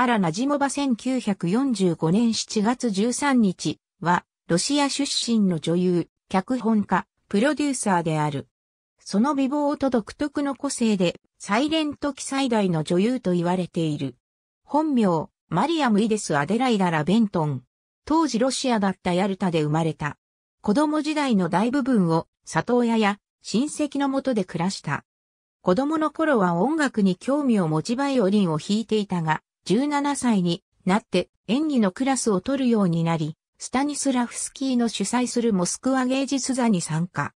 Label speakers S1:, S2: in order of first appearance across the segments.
S1: アラ・ナジモバ1945年7月13日は、ロシア出身の女優、脚本家、プロデューサーである。その美貌と独特の個性で、サイレント記最大の女優と言われている。本名、マリアム・イデス・アデライダ・ラ・ベントン。当時ロシアだったヤルタで生まれた。子供時代の大部分を里親や親戚のもとで暮らした。子供の頃は音楽に興味を持ちバイオリンを弾いていたが、17歳になって演技のクラスを取るようになり、スタニスラフスキーの主催するモスクワ芸術座に参加。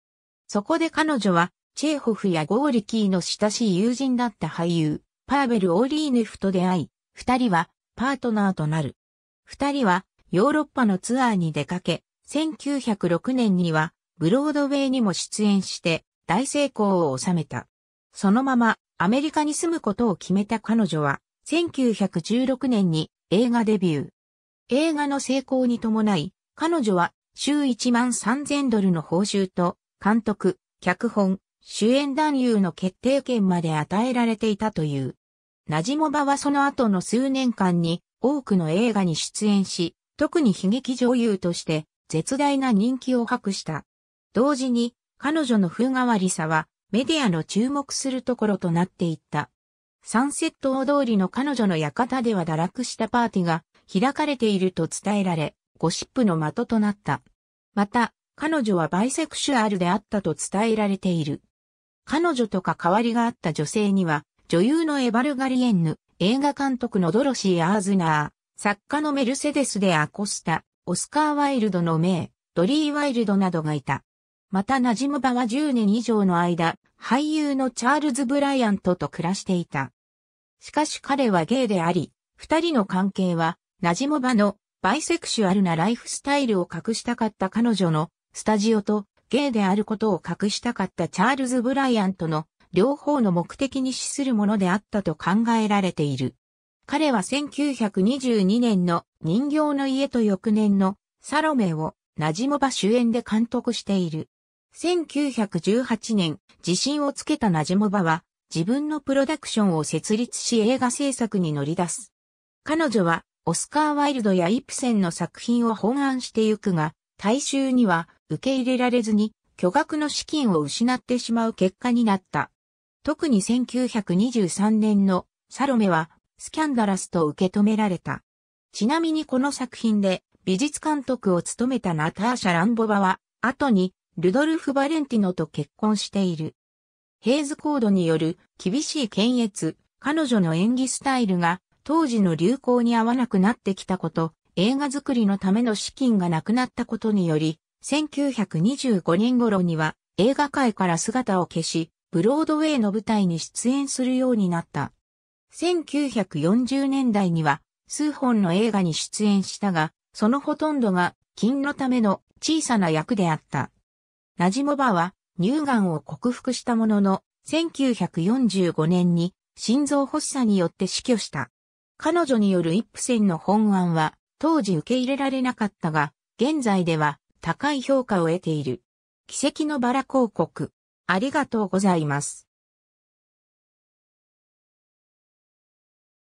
S1: そこで彼女は、チェーホフやゴーリキーの親しい友人だった俳優、パーベル・オーリーネフと出会い、二人はパートナーとなる。二人はヨーロッパのツアーに出かけ、1906年にはブロードウェイにも出演して大成功を収めた。そのままアメリカに住むことを決めた彼女は1916年に映画デビュー。映画の成功に伴い、彼女は週1万3000ドルの報酬と、監督、脚本、主演男優の決定権まで与えられていたという。ナジモバはその後の数年間に多くの映画に出演し、特に悲劇女優として絶大な人気を博した。同時に彼女の風変わりさはメディアの注目するところとなっていった。サンセット大通りの彼女の館では堕落したパーティが開かれていると伝えられ、ゴシップの的となった。また、彼女はバイセクシュアルであったと伝えられている。彼女とか変わりがあった女性には、女優のエバルガリエンヌ、映画監督のドロシー・アーズナー、作家のメルセデス・でアコスタ、オスカー・ワイルドの名、ドリー・ワイルドなどがいた。また馴染む場は10年以上の間、俳優のチャールズ・ブライアントと暮らしていた。しかし彼はゲイであり、二人の関係は、なじもバのバイセクシュアルなライフスタイルを隠したかった彼女のスタジオとゲイであることを隠したかったチャールズ・ブライアントの両方の目的に資するものであったと考えられている。彼は1922年の人形の家と翌年のサロメをナジモバ主演で監督している。1918年、自信をつけたナジモバは、自分のプロダクションを設立し映画制作に乗り出す。彼女は、オスカー・ワイルドやイプセンの作品を本案してゆくが、大衆には受け入れられずに、巨額の資金を失ってしまう結果になった。特に1923年のサロメは、スキャンダラスと受け止められた。ちなみにこの作品で、美術監督を務めたナターシャ・ランボバは、後にルドルフ・バレンティノと結婚している。ヘイズコードによる厳しい検閲、彼女の演技スタイルが当時の流行に合わなくなってきたこと、映画作りのための資金がなくなったことにより、1925年頃には映画界から姿を消し、ブロードウェイの舞台に出演するようになった。1940年代には数本の映画に出演したが、そのほとんどが金のための小さな役であった。ナジモバは乳がんを克服したものの、1945年に心臓発作によって死去した。彼女によるイップセンの本案は当時受け入れられなかったが、現在では高い評価を得ている。奇跡のバラ広告。ありがとうございます。